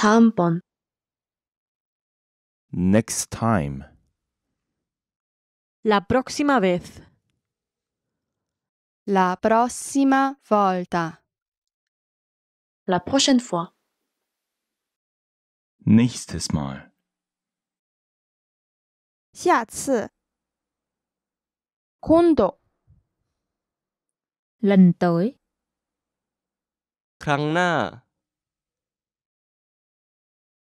다음 Next time. La próxima vez. La prossima volta. La prochaine fois. Nächstes Mal. 下次。今度。lần tới. ครั้งหน้า